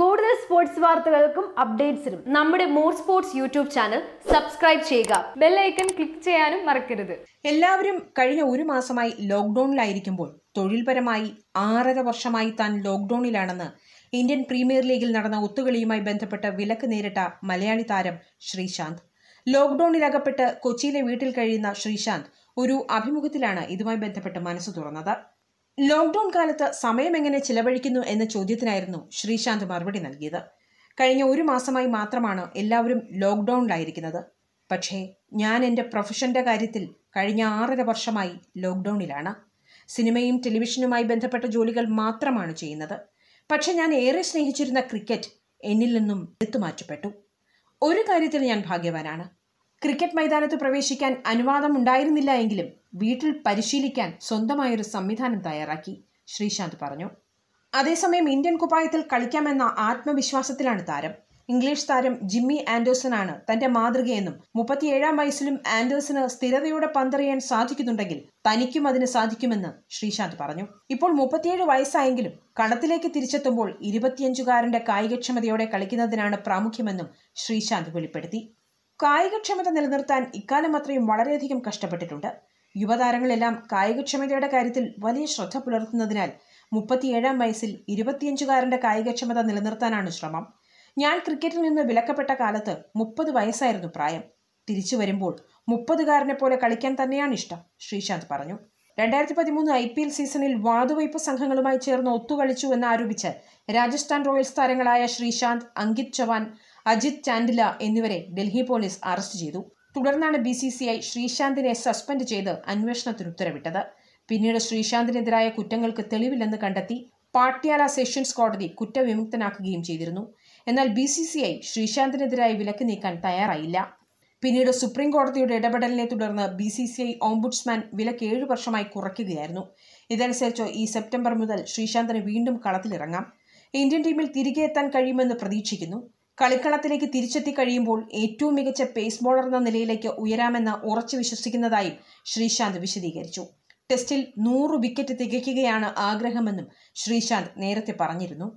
കൂടുതൽ സ്പോർട്സ് വാർത്തകൾക്കും അപ്ഡേറ്റ്സിനും നമ്മുടെ more sports YouTube channel subscribe ചെയ്യുക ബെല്ലൈക്കൺ ക്ലിക്ക് ചെയ്യാനും മറക്കരുത് എല്ലാവരും കഴിഞ്ഞ ഒരു മാസമായി ലോക്ക്ഡൌണിലായിരിക്കുമ്പോൾ തൊഴിൽപരമായി ആറര വർഷമായി താൻ ലോക്ക്ഡൌണിലാണെന്ന് ഇന്ത്യൻ പ്രീമിയർ ലീഗിൽ നടന്ന ഒത്തുകളിയുമായി ബന്ധപ്പെട്ട് വിലക്ക് നേരിട്ട മലയാളി താരം ശ്രീശാന്ത് ലോക്ക്ഡൌണിലകപ്പെട്ട് കൊച്ചിയിലെ വീട്ടിൽ കഴിയുന്ന ശ്രീശാന്ത് ഒരു അഭിമുഖത്തിലാണ് ഇതുമായി ബന്ധപ്പെട്ട് മനസ്സ് തുറന്നത് ലോക്ക്ഡൌൺ കാലത്ത് സമയം എങ്ങനെ ചിലവഴിക്കുന്നു എന്ന ചോദ്യത്തിനായിരുന്നു ശ്രീശാന്ത് മറുപടി നൽകിയത് കഴിഞ്ഞ ഒരു മാസമായി മാത്രമാണ് എല്ലാവരും ലോക്ക്ഡൌണിലായിരിക്കുന്നത് പക്ഷേ ഞാൻ എൻ്റെ പ്രൊഫഷൻ്റെ കാര്യത്തിൽ കഴിഞ്ഞ ആറര വർഷമായി ലോക്ക്ഡൌണിലാണ് സിനിമയും ടെലിവിഷനുമായി ബന്ധപ്പെട്ട ജോലികൾ മാത്രമാണ് ചെയ്യുന്നത് പക്ഷേ ഞാൻ ഏറെ സ്നേഹിച്ചിരുന്ന ക്രിക്കറ്റ് എന്നിൽ നിന്നും എടുത്തുമാറ്റപ്പെട്ടു ഒരു കാര്യത്തിൽ ഞാൻ ഭാഗ്യവാനാണ് ക്രിക്കറ്റ് മൈതാനത്ത് പ്രവേശിക്കാൻ ഉണ്ടായിരുന്നില്ല എങ്കിലും വീട്ടിൽ പരിശീലിക്കാൻ സ്വന്തമായൊരു സംവിധാനം തയ്യാറാക്കി ശ്രീശാന്ത് പറഞ്ഞു അതേസമയം ഇന്ത്യൻ കുപ്പായത്തിൽ കളിക്കാമെന്ന ആത്മവിശ്വാസത്തിലാണ് താരം ഇംഗ്ലീഷ് താരം ജിമ്മി ആൻഡേഴ്സണാണ് തന്റെ മാതൃകയെന്നും മുപ്പത്തിയേഴാം വയസ്സിലും ആൻഡേഴ്സന് സ്ഥിരതയോടെ പന്തറിയാൻ സാധിക്കുന്നുണ്ടെങ്കിൽ തനിക്കും അതിന് സാധിക്കുമെന്ന് ശ്രീശാന്ത് പറഞ്ഞു ഇപ്പോൾ മുപ്പത്തിയേഴ് വയസ്സായെങ്കിലും കണത്തിലേക്ക് തിരിച്ചെത്തുമ്പോൾ ഇരുപത്തിയഞ്ചുകാരന്റെ കായികക്ഷമതയോടെ കളിക്കുന്നതിനാണ് പ്രാമുഖ്യമെന്നും ശ്രീശാന്ത് വെളിപ്പെടുത്തി കായികക്ഷമത നിലനിർത്താൻ ഇക്കാലം അത്രയും വളരെയധികം കഷ്ടപ്പെട്ടിട്ടുണ്ട് യുവതാരങ്ങളെല്ലാം കായികക്ഷമതയുടെ കാര്യത്തിൽ വലിയ ശ്രദ്ധ പുലർത്തുന്നതിനാൽ മുപ്പത്തിയേഴാം വയസ്സിൽ ഇരുപത്തിയഞ്ചുകാരന്റെ കായികക്ഷമത നിലനിർത്താനാണ് ശ്രമം ഞാൻ ക്രിക്കറ്റിൽ നിന്ന് വിലക്കപ്പെട്ട കാലത്ത് മുപ്പത് വയസ്സായിരുന്നു പ്രായം തിരിച്ചു വരുമ്പോൾ മുപ്പതുകാരനെ പോലെ കളിക്കാൻ തന്നെയാണ് ഇഷ്ടം ശ്രീശാന്ത് പറഞ്ഞു രണ്ടായിരത്തി പതിമൂന്ന് ഐ പി എൽ സീസണിൽ വാതുവയ്പ് സംഘങ്ങളുമായി ചേർന്ന് ഒത്തുകളിച്ചു എന്നാരോപിച്ച് രാജസ്ഥാൻ റോയൽസ് താരങ്ങളായ ശ്രീശാന്ത് അങ്കിത് ചവാൻ അജിത് ചാൻഡില എന്നിവരെ ഡൽഹി പോലീസ് അറസ്റ്റ് ചെയ്തു തുടർന്നാണ് ബി സി സി ഐ ശ്രീശാന്തിനെ സസ്പെൻഡ് ചെയ്ത് അന്വേഷണത്തിന് ഉത്തരവിട്ടത് പിന്നീട് ശ്രീശാന്തിനെതിരായ കുറ്റങ്ങൾക്ക് തെളിവില്ലെന്ന് കണ്ടെത്തി പാട്യാല സെഷൻസ് കോടതി കുറ്റവിമുക്തനാക്കുകയും ചെയ്തിരുന്നു എന്നാൽ ബി സി സി ഐ ശ്രീശാന്തിനെതിരായ വിലക്ക് നീക്കാൻ തയ്യാറായില്ല പിന്നീട് സുപ്രീം കോടതിയുടെ ഇടപെടലിനെ തുടർന്ന് B C C I ombudsman വിലക്ക് ഏഴു വർഷമായി കുറയ്ക്കുകയായിരുന്നു ഇതനുസരിച്ച് ഈ സെപ്റ്റംബർ മുതൽ ശ്രീശാന്തിന് വീണ്ടും കളത്തിലിറങ്ങാം ഇന്ത്യൻ ടീമിൽ തിരികെ എത്താൻ കഴിയുമെന്ന് പ്രതീക്ഷിക്കുന്നു കളിക്കളത്തിലേക്ക് തിരിച്ചെത്തി കഴിയുമ്പോൾ ഏറ്റവും മികച്ച പേസ് ബോളർ എന്ന നിലയിലേക്ക് ഉയരാമെന്ന് ഉറച്ചു വിശ്വസിക്കുന്നതായും ശ്രീശാന്ത് വിശദീകരിച്ചു ടെസ്റ്റിൽ നൂറ് വിക്കറ്റ് തികയ്ക്കുകയാണ് ആഗ്രഹമെന്നും ശ്രീശാന്ത് നേരത്തെ പറഞ്ഞിരുന്നു